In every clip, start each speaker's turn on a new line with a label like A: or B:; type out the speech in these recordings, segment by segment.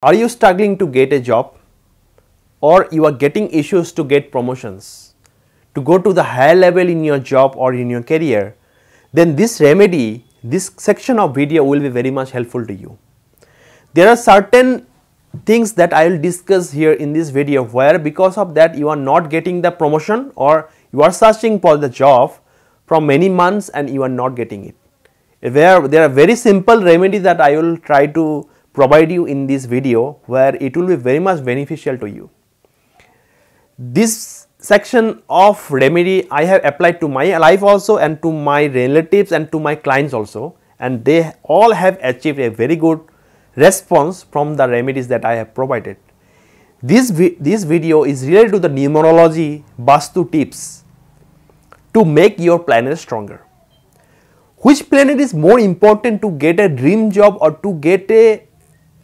A: Are you struggling to get a job? Or you are getting issues to get promotions, to go to the higher level in your job or in your career? Then this remedy, this section of video will be very much helpful to you. There are certain things that I will discuss here in this video where because of that you are not getting the promotion or you are searching for the job from many months and you are not getting it. Where there are very simple remedies that I will try to provide you in this video where it will be very much beneficial to you. This section of remedy I have applied to my life also and to my relatives and to my clients also and they all have achieved a very good response from the remedies that I have provided. This, vi this video is related to the numerology bastu tips to make your planet stronger. Which planet is more important to get a dream job or to get a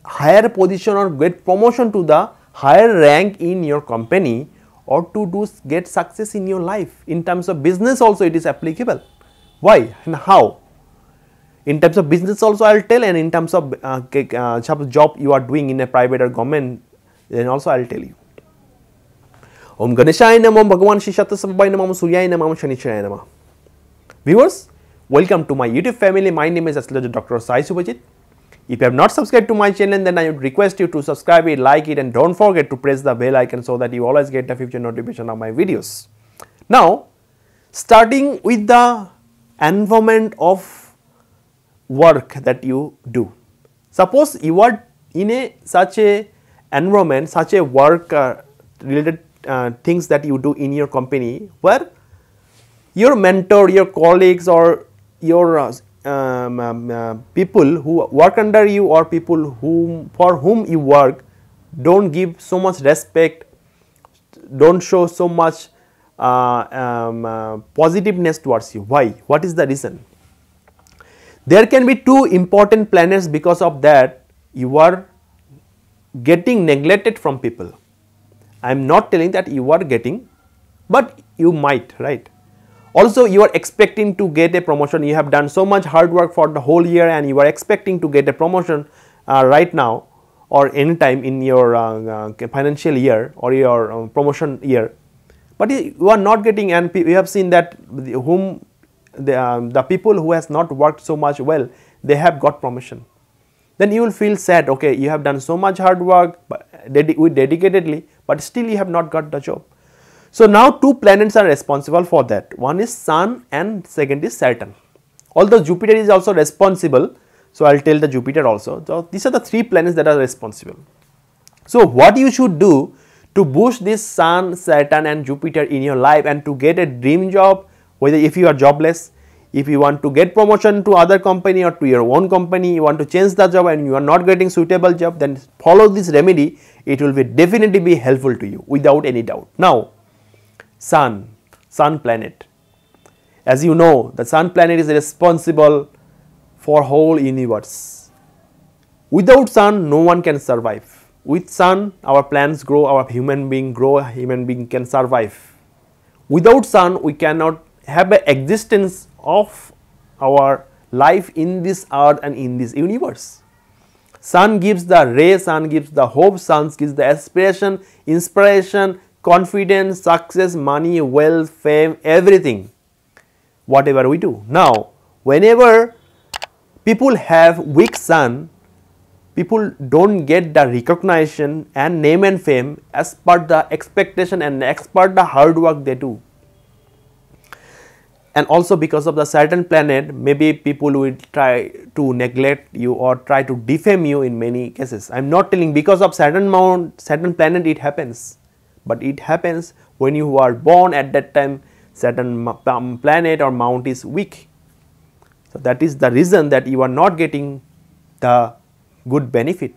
A: higher position or get promotion to the higher rank in your company or to do get success in your life in terms of business also it is applicable why and how in terms of business also i will tell and in terms of uh, uh, job you are doing in a private or government then also i will tell you om ganeshaya nam bhagwan shri shatasabhai nam suryaya nam om shanichaya viewers welcome to my youtube family my name is astrologer dr sai subhajit if you have not subscribed to my channel then I would request you to subscribe it, like it and don't forget to press the bell icon so that you always get the future notification of my videos. Now starting with the environment of work that you do. Suppose you are in a such a environment, such a work uh, related uh, things that you do in your company where your mentor, your colleagues or your uh, um, um, uh, people who work under you or people whom for whom you work don't give so much respect don't show so much uh, um, uh, positiveness towards you why what is the reason there can be two important planets because of that you are getting neglected from people i am not telling that you are getting but you might right also you are expecting to get a promotion you have done so much hard work for the whole year and you are expecting to get a promotion uh, right now or anytime time in your uh, uh, financial year or your uh, promotion year but you are not getting and we have seen that whom the, um, the people who has not worked so much well they have got promotion then you will feel sad okay you have done so much hard work but uh, ded dedicatedly but still you have not got the job so now two planets are responsible for that. One is Sun and second is Saturn. Although Jupiter is also responsible, so I will tell the Jupiter also. So these are the three planets that are responsible. So what you should do to boost this Sun, Saturn and Jupiter in your life and to get a dream job, whether if you are jobless, if you want to get promotion to other company or to your own company, you want to change the job and you are not getting suitable job, then follow this remedy. It will be definitely be helpful to you without any doubt. Now, sun, sun planet. As you know, the sun planet is responsible for whole universe. Without sun, no one can survive. With sun, our plants grow, our human being grow, human being can survive. Without sun, we cannot have a existence of our life in this earth and in this universe. Sun gives the ray, sun gives the hope, sun gives the aspiration, inspiration, confidence, success, money, wealth, fame, everything, whatever we do. Now, whenever people have weak son, people don't get the recognition and name and fame as per the expectation and as per the hard work they do. And also because of the Saturn planet, maybe people will try to neglect you or try to defame you in many cases. I am not telling because of Saturn mount, Saturn planet it happens but it happens when you are born at that time certain planet or mount is weak. So, that is the reason that you are not getting the good benefit.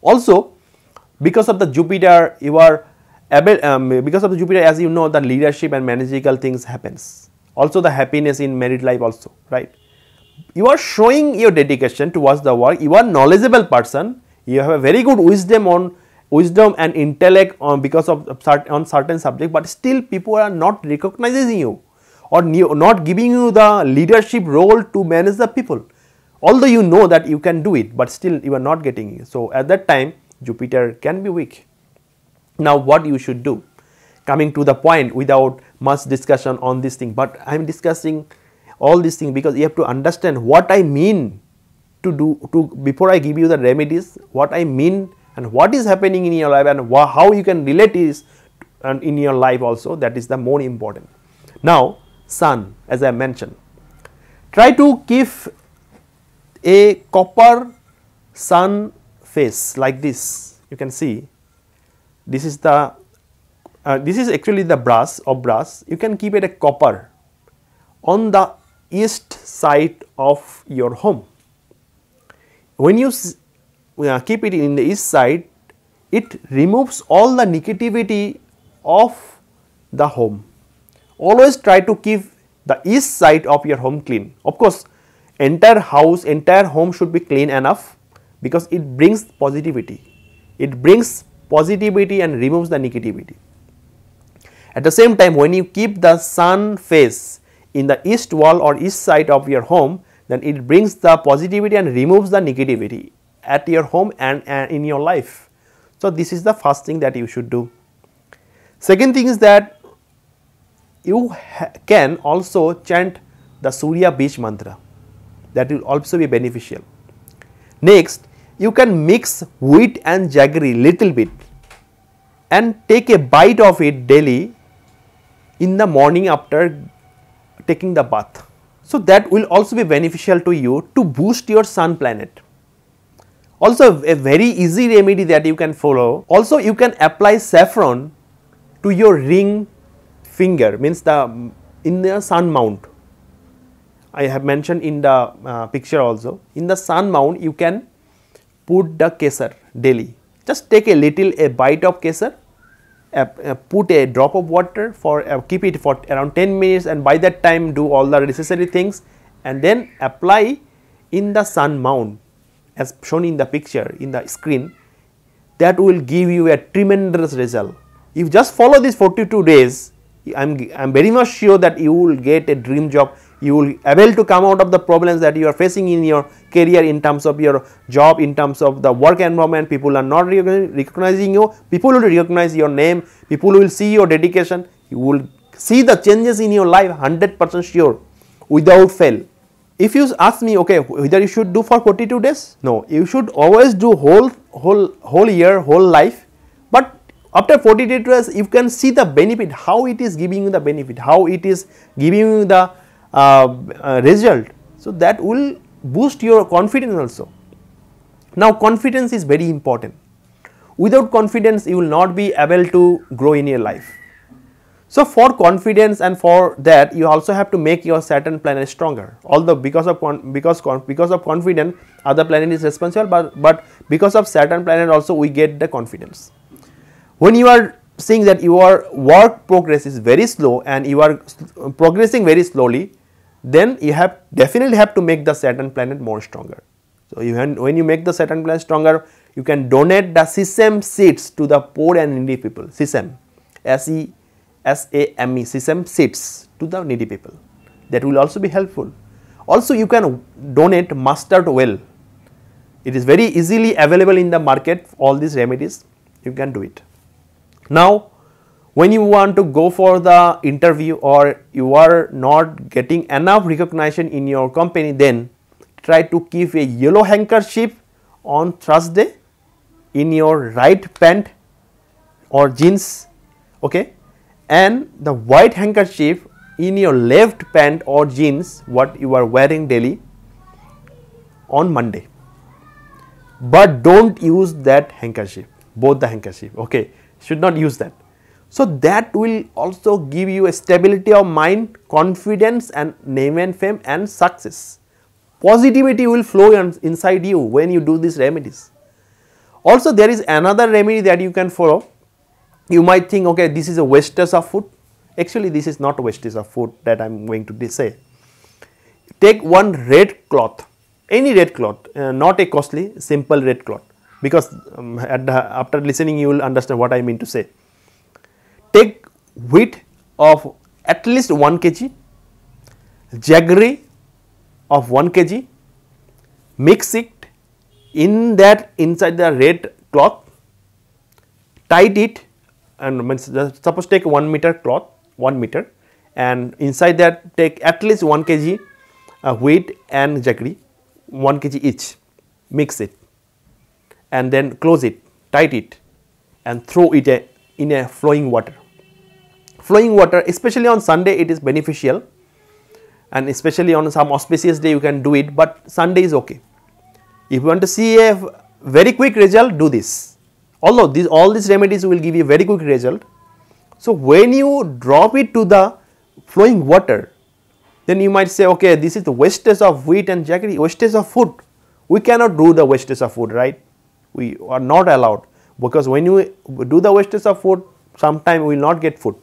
A: Also because of the Jupiter you are able um, because of the Jupiter as you know the leadership and managerial things happens also the happiness in married life also right. You are showing your dedication towards the work you are knowledgeable person you have a very good wisdom on wisdom and intellect on because of on certain subject but still people are not recognizing you or not giving you the leadership role to manage the people although you know that you can do it but still you are not getting it so at that time jupiter can be weak now what you should do coming to the point without much discussion on this thing but i am discussing all these things because you have to understand what i mean to do to before i give you the remedies what i mean and what is happening in your life and how you can relate is and in your life also that is the more important. Now sun as I mentioned try to give a copper sun face like this you can see this is the uh, this is actually the brass of brass you can keep it a copper on the east side of your home when you uh, keep it in the east side, it removes all the negativity of the home. Always try to keep the east side of your home clean. Of course, entire house, entire home should be clean enough because it brings positivity. It brings positivity and removes the negativity. At the same time, when you keep the sun face in the east wall or east side of your home, then it brings the positivity and removes the negativity at your home and, and in your life. So, this is the first thing that you should do. Second thing is that you can also chant the Surya Beach mantra that will also be beneficial. Next, you can mix wheat and jaggery little bit and take a bite of it daily in the morning after taking the bath. So, that will also be beneficial to you to boost your sun planet. Also a very easy remedy that you can follow. Also you can apply saffron to your ring finger means the in the sun mount. I have mentioned in the uh, picture also. In the sun mount you can put the kesar daily. Just take a little a bite of kesar uh, uh, put a drop of water for uh, keep it for around 10 minutes and by that time do all the necessary things and then apply in the sun mount as shown in the picture in the screen that will give you a tremendous result. If just follow these 42 days, I am, I am very much sure that you will get a dream job, you will able to come out of the problems that you are facing in your career in terms of your job, in terms of the work environment, people are not recognizing you, people will recognize your name, people will see your dedication, you will see the changes in your life 100% sure without fail if you ask me okay whether you should do for 42 days no you should always do whole whole whole year whole life but after 42 days you can see the benefit how it is giving you the benefit how it is giving you the uh, uh, result so that will boost your confidence also now confidence is very important without confidence you will not be able to grow in your life so for confidence and for that you also have to make your Saturn planet stronger. Although because of because because of confidence other planet is responsible but, but because of Saturn planet also we get the confidence. When you are seeing that your work progress is very slow and you are progressing very slowly then you have definitely have to make the Saturn planet more stronger. So you can, when you make the Saturn planet stronger you can donate the SISM seats to the poor and needy people SISM S E SAME, system SIPS to the needy people. That will also be helpful. Also, you can donate mustard oil. It is very easily available in the market, all these remedies, you can do it. Now, when you want to go for the interview or you are not getting enough recognition in your company, then try to keep a yellow handkerchief on Thursday in your right pant or jeans, okay, and the white handkerchief in your left pant or jeans what you are wearing daily on Monday. But don't use that handkerchief, both the handkerchief, okay, should not use that. So that will also give you a stability of mind, confidence and name and fame and success. Positivity will flow inside you when you do these remedies. Also there is another remedy that you can follow you might think okay this is a wastage of food actually this is not wastage of food that I am going to say. Take one red cloth any red cloth uh, not a costly simple red cloth because um, the, after listening you will understand what I mean to say. Take wheat of at least 1 kg, jaggery of 1 kg, mix it in that inside the red cloth, tie it and suppose take 1 meter cloth 1 meter and inside that take at least 1 kg uh, wheat and jaggery 1 kg each mix it and then close it tight it and throw it a, in a flowing water flowing water especially on sunday it is beneficial and especially on some auspicious day you can do it but sunday is okay if you want to see a very quick result do this although these all these remedies will give you very quick result. So, when you drop it to the flowing water then you might say okay this is the wastage of wheat and jaggery wastage of food we cannot do the wastage of food right we are not allowed because when you do the wastage of food sometime we will not get food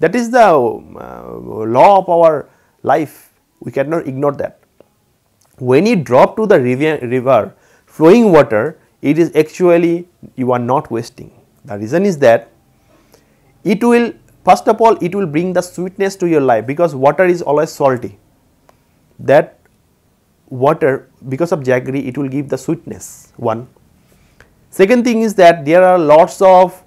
A: that is the uh, law of our life we cannot ignore that when you drop to the river flowing water it is actually you are not wasting. The reason is that it will first of all it will bring the sweetness to your life because water is always salty. That water because of jaggery it will give the sweetness one. Second thing is that there are lots of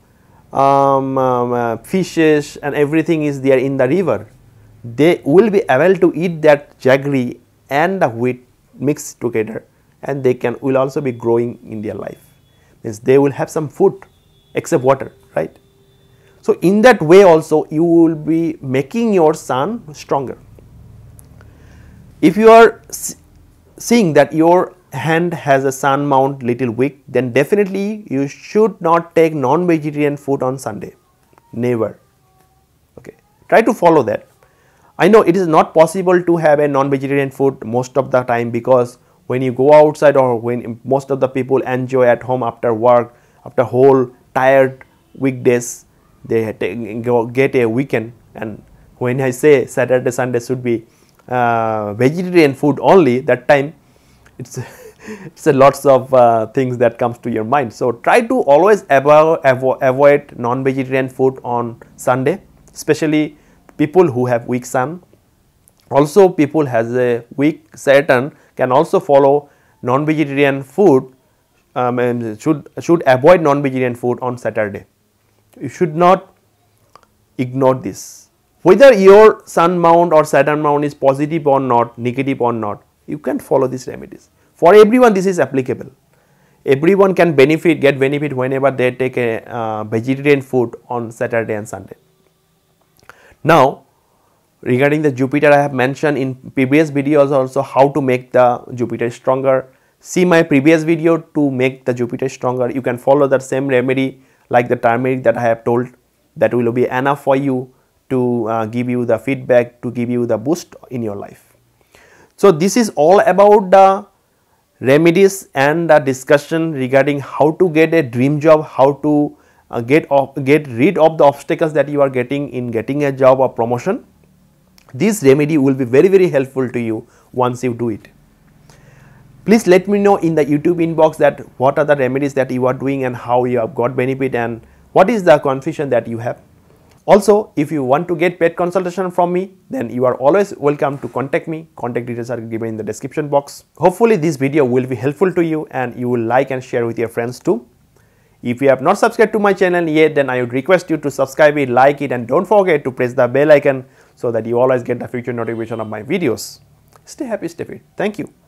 A: um, um, uh, fishes and everything is there in the river. They will be able to eat that jaggery and the wheat mixed together and they can will also be growing in their life means they will have some food except water right. So, in that way also you will be making your son stronger. If you are seeing that your hand has a sun mount little weak then definitely you should not take non-vegetarian food on Sunday never okay try to follow that. I know it is not possible to have a non-vegetarian food most of the time because when you go outside or when most of the people enjoy at home after work after whole tired weekdays they get a weekend and when i say saturday sunday should be uh, vegetarian food only that time it's it's a lots of uh, things that comes to your mind so try to always avo avo avoid non vegetarian food on sunday especially people who have weak sun also people has a weak saturn can also follow non-vegetarian food um, should should avoid non-vegetarian food on Saturday. You should not ignore this. Whether your sun mount or Saturn mount is positive or not, negative or not, you can follow these remedies. For everyone, this is applicable. Everyone can benefit, get benefit whenever they take a uh, vegetarian food on Saturday and Sunday. Now, regarding the Jupiter I have mentioned in previous videos also how to make the Jupiter stronger. See my previous video to make the Jupiter stronger. You can follow that same remedy like the turmeric that I have told that will be enough for you to uh, give you the feedback to give you the boost in your life. So this is all about the remedies and the discussion regarding how to get a dream job, how to uh, get, get rid of the obstacles that you are getting in getting a job or promotion. This remedy will be very very helpful to you once you do it. Please let me know in the YouTube inbox that what are the remedies that you are doing and how you have got benefit and what is the confusion that you have. Also, if you want to get paid consultation from me, then you are always welcome to contact me. Contact details are given in the description box. Hopefully, this video will be helpful to you and you will like and share with your friends too. If you have not subscribed to my channel yet, then I would request you to subscribe it, like it and don't forget to press the bell icon so that you always get the future notification of my videos. Stay happy, stay fit. Thank you.